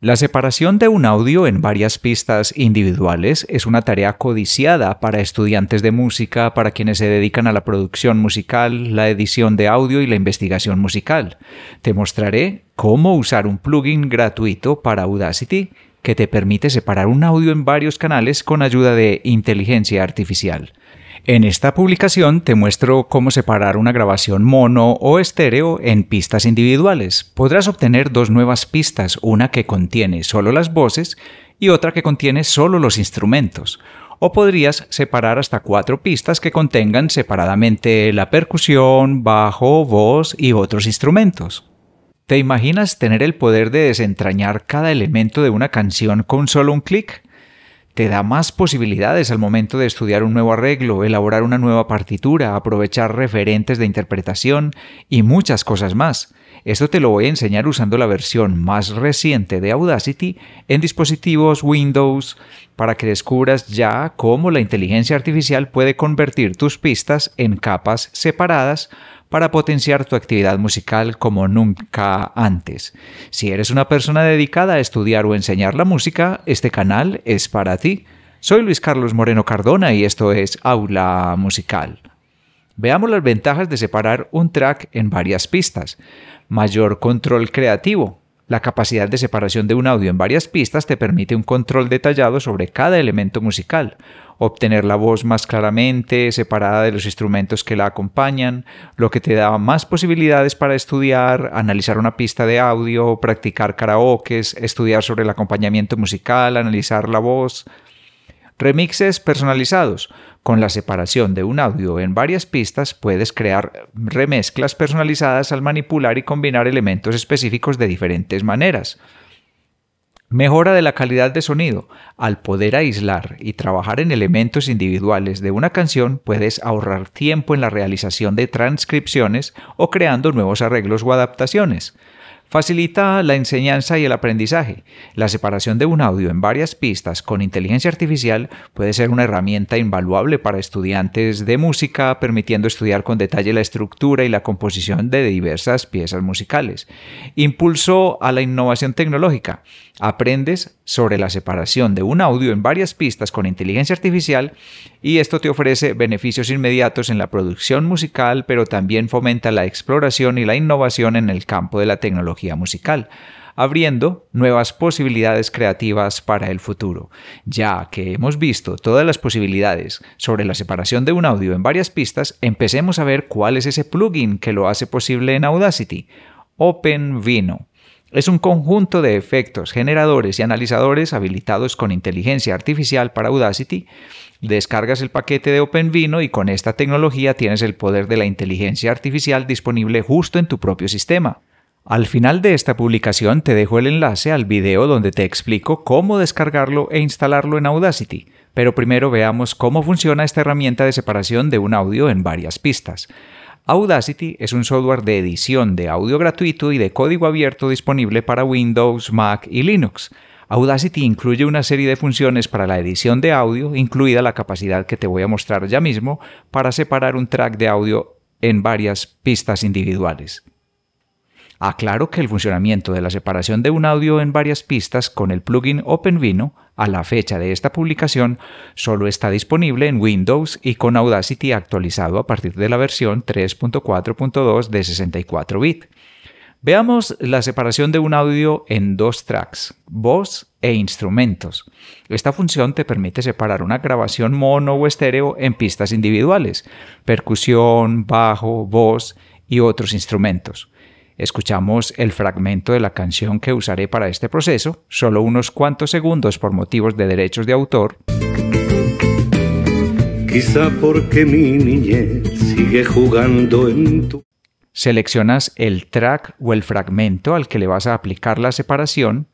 La separación de un audio en varias pistas individuales es una tarea codiciada para estudiantes de música, para quienes se dedican a la producción musical, la edición de audio y la investigación musical. Te mostraré cómo usar un plugin gratuito para Audacity que te permite separar un audio en varios canales con ayuda de inteligencia artificial. En esta publicación te muestro cómo separar una grabación mono o estéreo en pistas individuales. Podrás obtener dos nuevas pistas, una que contiene solo las voces y otra que contiene solo los instrumentos. O podrías separar hasta cuatro pistas que contengan separadamente la percusión, bajo, voz y otros instrumentos. ¿Te imaginas tener el poder de desentrañar cada elemento de una canción con solo un clic? te da más posibilidades al momento de estudiar un nuevo arreglo, elaborar una nueva partitura, aprovechar referentes de interpretación y muchas cosas más. Esto te lo voy a enseñar usando la versión más reciente de Audacity en dispositivos Windows para que descubras ya cómo la inteligencia artificial puede convertir tus pistas en capas separadas para potenciar tu actividad musical como nunca antes. Si eres una persona dedicada a estudiar o enseñar la música, este canal es para ti. Soy Luis Carlos Moreno Cardona y esto es Aula Musical. Veamos las ventajas de separar un track en varias pistas. Mayor control creativo. La capacidad de separación de un audio en varias pistas te permite un control detallado sobre cada elemento musical, obtener la voz más claramente, separada de los instrumentos que la acompañan, lo que te da más posibilidades para estudiar, analizar una pista de audio, practicar karaokes, estudiar sobre el acompañamiento musical, analizar la voz, Remixes personalizados. Con la separación de un audio en varias pistas puedes crear remezclas personalizadas al manipular y combinar elementos específicos de diferentes maneras. Mejora de la calidad de sonido. Al poder aislar y trabajar en elementos individuales de una canción, puedes ahorrar tiempo en la realización de transcripciones o creando nuevos arreglos o adaptaciones facilita la enseñanza y el aprendizaje. La separación de un audio en varias pistas con inteligencia artificial puede ser una herramienta invaluable para estudiantes de música, permitiendo estudiar con detalle la estructura y la composición de diversas piezas musicales. Impulso a la innovación tecnológica. Aprendes sobre la separación de un audio en varias pistas con inteligencia artificial y esto te ofrece beneficios inmediatos en la producción musical, pero también fomenta la exploración y la innovación en el campo de la tecnología musical abriendo nuevas posibilidades creativas para el futuro. Ya que hemos visto todas las posibilidades sobre la separación de un audio en varias pistas, empecemos a ver cuál es ese plugin que lo hace posible en Audacity. Open Vino. Es un conjunto de efectos, generadores y analizadores habilitados con inteligencia artificial para Audacity. Descargas el paquete de OpenVino y con esta tecnología tienes el poder de la inteligencia artificial disponible justo en tu propio sistema. Al final de esta publicación te dejo el enlace al video donde te explico cómo descargarlo e instalarlo en Audacity, pero primero veamos cómo funciona esta herramienta de separación de un audio en varias pistas. Audacity es un software de edición de audio gratuito y de código abierto disponible para Windows, Mac y Linux. Audacity incluye una serie de funciones para la edición de audio, incluida la capacidad que te voy a mostrar ya mismo para separar un track de audio en varias pistas individuales. Aclaro que el funcionamiento de la separación de un audio en varias pistas con el plugin OpenVino a la fecha de esta publicación solo está disponible en Windows y con Audacity actualizado a partir de la versión 3.4.2 de 64 bit. Veamos la separación de un audio en dos tracks, voz e instrumentos. Esta función te permite separar una grabación mono o estéreo en pistas individuales, percusión, bajo, voz y otros instrumentos. Escuchamos el fragmento de la canción que usaré para este proceso, solo unos cuantos segundos por motivos de derechos de autor. Quizá porque mi niñez sigue jugando en Seleccionas el track o el fragmento al que le vas a aplicar la separación.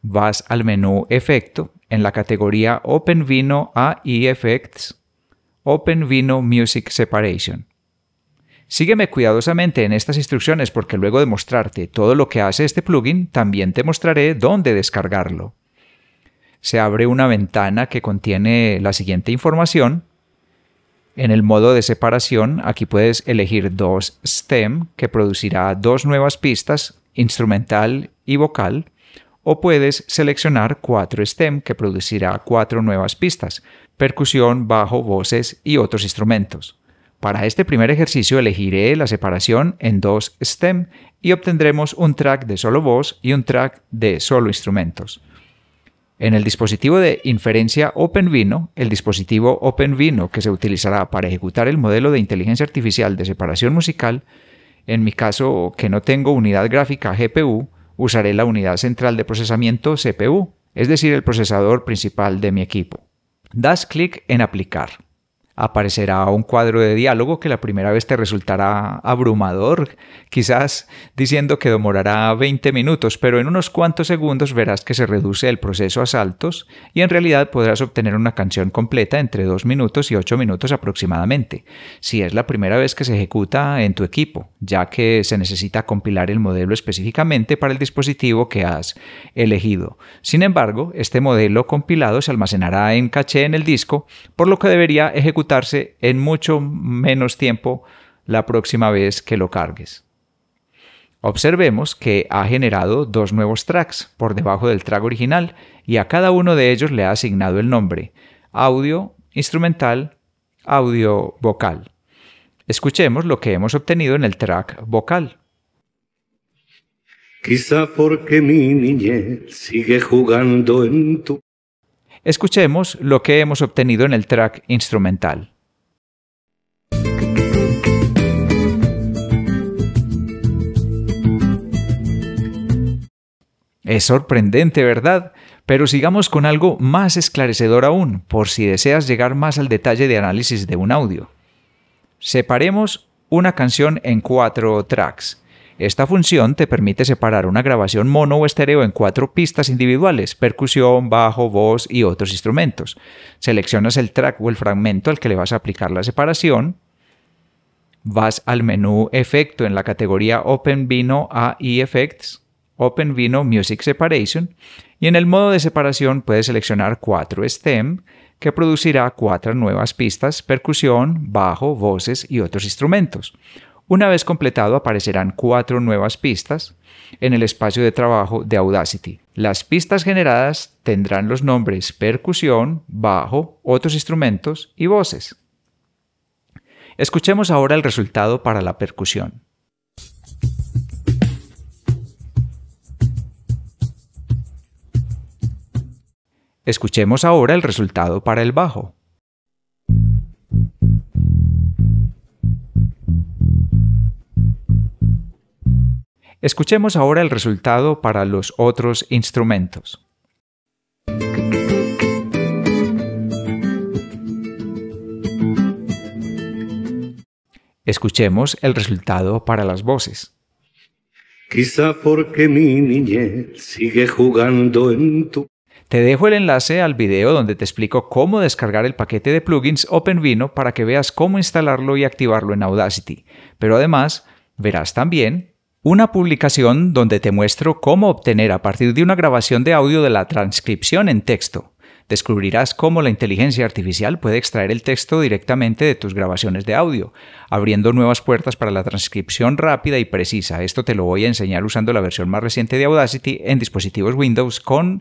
Vas al menú Efecto en la categoría Open Vino AI Effects, Open Vino Music Separation. Sígueme cuidadosamente en estas instrucciones porque luego de mostrarte todo lo que hace este plugin, también te mostraré dónde descargarlo. Se abre una ventana que contiene la siguiente información. En el modo de separación, aquí puedes elegir dos stem, que producirá dos nuevas pistas, instrumental y vocal, o puedes seleccionar cuatro stem, que producirá cuatro nuevas pistas, percusión, bajo, voces y otros instrumentos. Para este primer ejercicio elegiré la separación en dos stem y obtendremos un track de solo voz y un track de solo instrumentos. En el dispositivo de inferencia OpenVino, el dispositivo OpenVino que se utilizará para ejecutar el modelo de inteligencia artificial de separación musical, en mi caso que no tengo unidad gráfica GPU, usaré la unidad central de procesamiento CPU, es decir, el procesador principal de mi equipo. Das clic en aplicar aparecerá un cuadro de diálogo que la primera vez te resultará abrumador, quizás diciendo que demorará 20 minutos, pero en unos cuantos segundos verás que se reduce el proceso a saltos y en realidad podrás obtener una canción completa entre 2 minutos y 8 minutos aproximadamente, si es la primera vez que se ejecuta en tu equipo, ya que se necesita compilar el modelo específicamente para el dispositivo que has elegido. Sin embargo, este modelo compilado se almacenará en caché en el disco, por lo que debería ejecutar en mucho menos tiempo la próxima vez que lo cargues. Observemos que ha generado dos nuevos tracks por debajo del track original y a cada uno de ellos le ha asignado el nombre audio instrumental, audio vocal. Escuchemos lo que hemos obtenido en el track vocal. Quizá porque mi niñez sigue jugando en tu Escuchemos lo que hemos obtenido en el track instrumental. Es sorprendente, ¿verdad? Pero sigamos con algo más esclarecedor aún, por si deseas llegar más al detalle de análisis de un audio. Separemos una canción en cuatro tracks. Esta función te permite separar una grabación mono o estéreo en cuatro pistas individuales, percusión, bajo, voz y otros instrumentos. Seleccionas el track o el fragmento al que le vas a aplicar la separación, vas al menú Efecto en la categoría Open Vino AI Effects, Open Vino Music Separation, y en el modo de separación puedes seleccionar cuatro STEM, que producirá cuatro nuevas pistas, percusión, bajo, voces y otros instrumentos. Una vez completado aparecerán cuatro nuevas pistas en el espacio de trabajo de Audacity. Las pistas generadas tendrán los nombres percusión, bajo, otros instrumentos y voces. Escuchemos ahora el resultado para la percusión. Escuchemos ahora el resultado para el bajo. Escuchemos ahora el resultado para los otros instrumentos. Escuchemos el resultado para las voces. Quizá porque mi niñez sigue jugando en tu... Te dejo el enlace al video donde te explico cómo descargar el paquete de plugins OpenVino para que veas cómo instalarlo y activarlo en Audacity. Pero además, verás también una publicación donde te muestro cómo obtener a partir de una grabación de audio de la transcripción en texto. Descubrirás cómo la inteligencia artificial puede extraer el texto directamente de tus grabaciones de audio, abriendo nuevas puertas para la transcripción rápida y precisa. Esto te lo voy a enseñar usando la versión más reciente de Audacity en dispositivos Windows con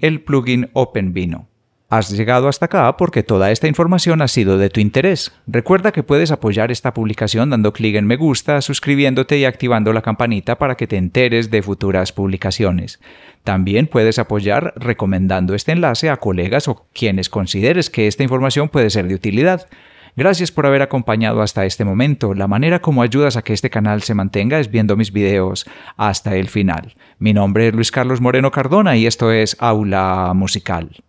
el plugin OpenVino. Has llegado hasta acá porque toda esta información ha sido de tu interés. Recuerda que puedes apoyar esta publicación dando clic en me gusta, suscribiéndote y activando la campanita para que te enteres de futuras publicaciones. También puedes apoyar recomendando este enlace a colegas o quienes consideres que esta información puede ser de utilidad. Gracias por haber acompañado hasta este momento. La manera como ayudas a que este canal se mantenga es viendo mis videos hasta el final. Mi nombre es Luis Carlos Moreno Cardona y esto es Aula Musical.